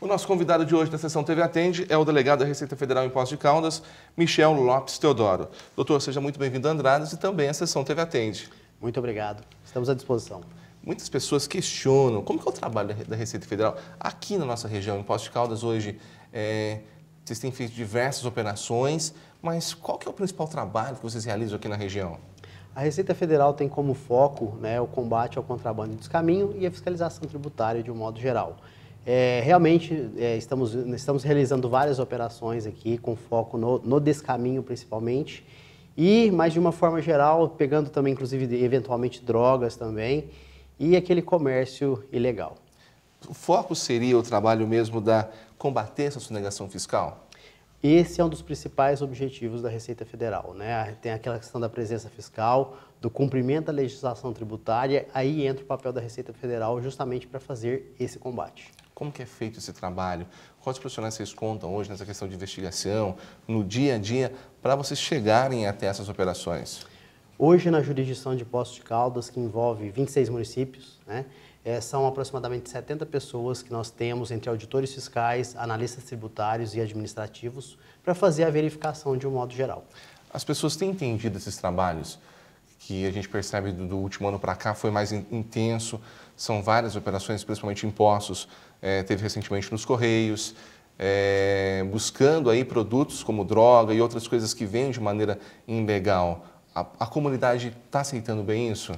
O nosso convidado de hoje da sessão TV Atende é o delegado da Receita Federal em Poços de Caldas, Michel Lopes Teodoro. Doutor, seja muito bem-vindo a Andradas e também à sessão TV Atende. Muito obrigado. Estamos à disposição. Muitas pessoas questionam como que é o trabalho da Receita Federal aqui na nossa região, em Poços de Caldas, hoje. É, vocês têm feito diversas operações, mas qual que é o principal trabalho que vocês realizam aqui na região? A Receita Federal tem como foco né, o combate ao contrabando e descaminho e a fiscalização tributária de um modo geral. É, realmente, é, estamos, estamos realizando várias operações aqui com foco no, no descaminho principalmente e, mas de uma forma geral, pegando também, inclusive, eventualmente drogas também e aquele comércio ilegal. O foco seria o trabalho mesmo da combater essa sonegação fiscal? Esse é um dos principais objetivos da Receita Federal. Né? Tem aquela questão da presença fiscal, do cumprimento da legislação tributária, aí entra o papel da Receita Federal justamente para fazer esse combate. Como que é feito esse trabalho? Quais profissionais vocês contam hoje nessa questão de investigação, no dia a dia, para vocês chegarem até essas operações? Hoje, na jurisdição de Poços de Caldas, que envolve 26 municípios, né, é, são aproximadamente 70 pessoas que nós temos entre auditores fiscais, analistas tributários e administrativos para fazer a verificação de um modo geral. As pessoas têm entendido esses trabalhos que a gente percebe do, do último ano para cá foi mais in, intenso, são várias operações, principalmente impostos, é, teve recentemente nos Correios, é, buscando aí produtos como droga e outras coisas que vêm de maneira ilegal. a, a comunidade está aceitando bem isso?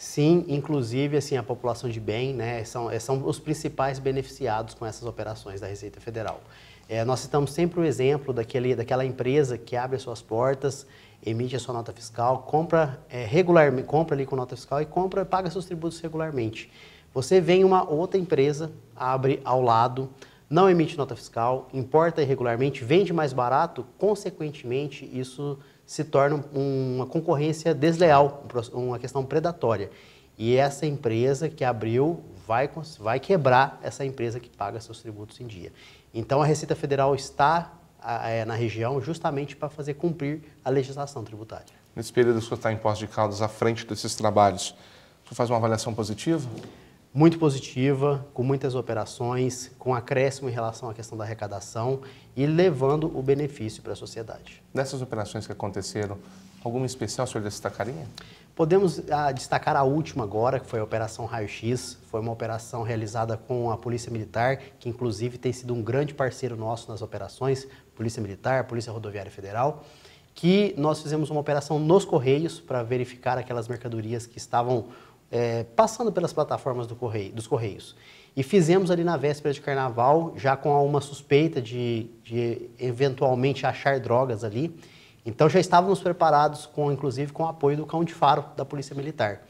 Sim, inclusive assim a população de bem, né, são, eh, são os principais beneficiados com essas operações da Receita Federal. É, nós citamos sempre o exemplo daquele, daquela empresa que abre as suas portas, emite a sua nota fiscal, compra é, eh, regularmente, compra ali com nota fiscal e compra, paga seus tributos regularmente. Você vem uma outra empresa, abre ao lado, não emite nota fiscal, importa irregularmente, vende mais barato, consequentemente, isso se torna uma concorrência desleal, uma questão predatória. E essa empresa que abriu vai, vai quebrar essa empresa que paga seus tributos em dia. Então, a Receita Federal está é, na região justamente para fazer cumprir a legislação tributária. Nesse período, o senhor está em posse de Caldas à frente desses trabalhos. O senhor faz uma avaliação positiva? muito positiva, com muitas operações, com acréscimo em relação à questão da arrecadação e levando o benefício para a sociedade. Dessas operações que aconteceram, alguma especial o senhor destacaria? Podemos ah, destacar a última agora, que foi a Operação Raio X. Foi uma operação realizada com a Polícia Militar, que inclusive tem sido um grande parceiro nosso nas operações, Polícia Militar, Polícia Rodoviária Federal, que nós fizemos uma operação nos Correios para verificar aquelas mercadorias que estavam é, passando pelas plataformas do correio, dos Correios. E fizemos ali na véspera de carnaval, já com uma suspeita de, de eventualmente achar drogas ali. Então já estávamos preparados, com, inclusive com o apoio do cão de faro da Polícia Militar.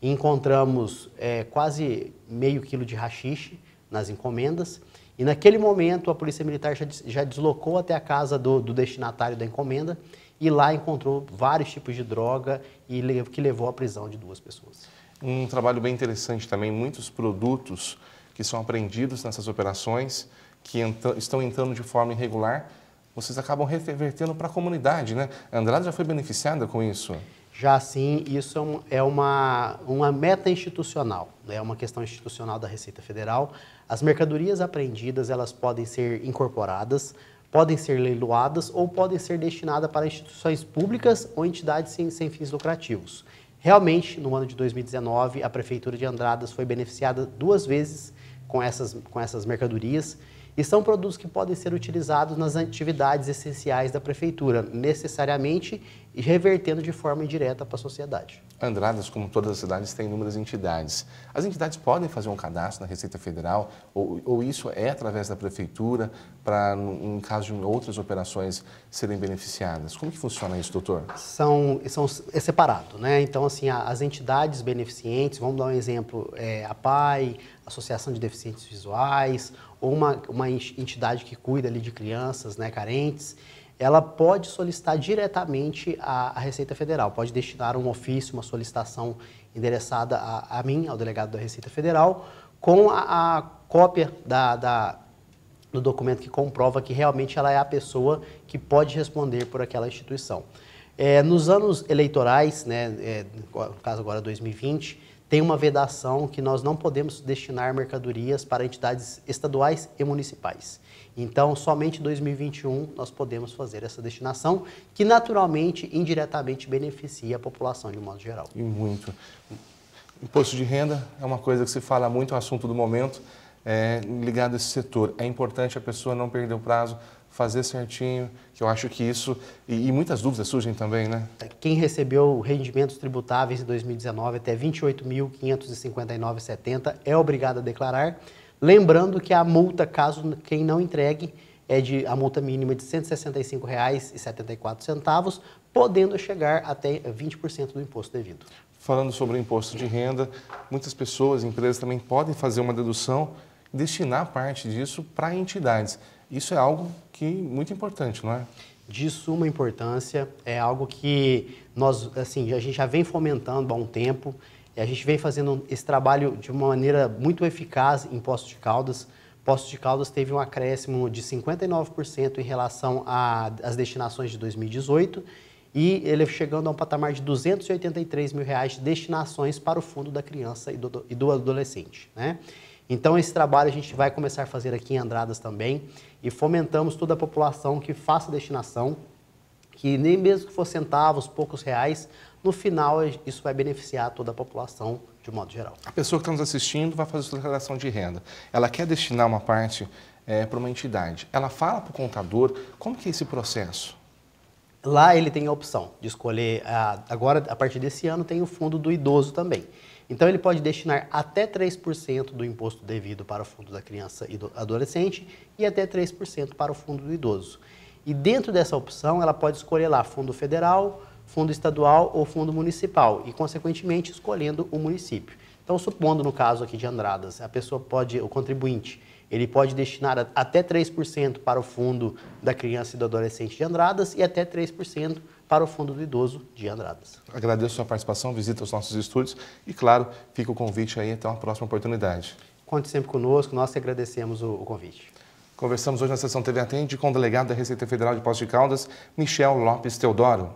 E encontramos é, quase meio quilo de rachixe nas encomendas. E naquele momento a Polícia Militar já, já deslocou até a casa do, do, destinatário da encomenda e lá encontrou vários tipos de droga e que levou à prisão de duas pessoas. Um trabalho bem interessante também, muitos produtos que são apreendidos nessas operações, que estão entrando de forma irregular, vocês acabam revertendo para a comunidade, né? A Andrade já foi beneficiada com isso? Já sim, isso é, é uma, uma meta institucional, né? é né? uma questão institucional da Receita Federal. As mercadorias apreendidas, elas podem ser incorporadas, podem ser leiloadas ou podem ser destinadas para instituições públicas ou entidades sem, sem fins lucrativos. Realmente, no ano de 2019, a Prefeitura de Andradas foi beneficiada duas vezes com essas, com essas mercadorias e são produtos que podem ser utilizados nas atividades essenciais da prefeitura, necessariamente revertendo de forma indireta para a sociedade. Andradas, como todas as cidades, tem inúmeras entidades. As entidades podem fazer um cadastro na Receita Federal, ou, ou isso é através da prefeitura, para, em caso de outras operações, serem beneficiadas. Como que funciona isso, doutor? São, são é separado, né? Então, assim, as entidades beneficientes, vamos dar um exemplo, é, a PAI, Associação de Deficientes Visuais, ou uma, uma entidade que cuida ali de crianças né, carentes, ela pode solicitar diretamente à, Receita Federal, pode destinar um ofício, uma solicitação endereçada a, a mim, ao delegado da Receita Federal, com a, a cópia da, da, do documento que comprova que realmente ela é a pessoa que pode responder por aquela instituição. É, nos anos eleitorais, né, é, no caso agora 2020, tem uma vedação que nós não podemos destinar mercadorias para entidades estaduais e municipais. Então, somente em 2021 nós podemos fazer essa destinação, que naturalmente, indiretamente, beneficia a população de um modo geral. E muito. Imposto de renda é uma coisa que se fala muito, é um assunto do momento, é, ligado a esse setor. É importante a pessoa não perder o prazo fazer certinho, que eu acho que isso. E, e, muitas dúvidas surgem também, né? Quem recebeu rendimentos tributáveis em 2019 até 28.559,70 é obrigado a declarar. Lembrando que a multa, caso quem não entregue, é de a multa mínima de R$ 165,74, podendo chegar até 20% do imposto devido. Falando sobre o imposto de renda, muitas pessoas, empresas também podem fazer uma dedução e destinar parte disso para entidades. Isso é algo que muito importante, não é? De suma importância, é algo que nós, assim, a gente já vem fomentando há um tempo e a gente vem fazendo esse trabalho de uma maneira muito eficaz em Poços de Caldas. Poços de Caldas teve um acréscimo de 59% em relação às destinações de 2018 e ele chegando a um patamar de 283 mil reais de destinações para o fundo da criança e do, e do adolescente, né? Então, esse trabalho a gente vai começar a fazer aqui em Andradas também e fomentamos toda a população que faça destinação, que nem mesmo que for centavos, poucos reais, no final isso vai beneficiar toda a população de modo geral. A pessoa que está nos assistindo vai fazer sua declaração de renda. Ela quer destinar uma parte é, para uma entidade. Ela fala para o contador como que é esse processo? Lá ele tem a opção de escolher, a, ah, agora a partir desse ano tem o fundo do idoso também. Então, ele pode destinar até 3% do imposto devido para o fundo da criança e do adolescente e até 3% para o fundo do idoso. E dentro dessa opção, ela pode escolher lá fundo federal, fundo estadual ou fundo municipal e, consequentemente, escolhendo o município. Então, supondo no caso aqui de Andradas, a pessoa pode, o contribuinte, ele pode destinar até 3% para o fundo da criança e do adolescente de Andradas e até 3% para o Fundo do Idoso de Andradas. Agradeço a sua participação, visita aos nossos estúdios e, claro, fica o convite aí até uma próxima oportunidade. Conte sempre conosco, nós que agradecemos o, o convite. Conversamos hoje na sessão TV Atende com o delegado da Receita Federal de Poços de Caldas, Michel Lopes Teodoro.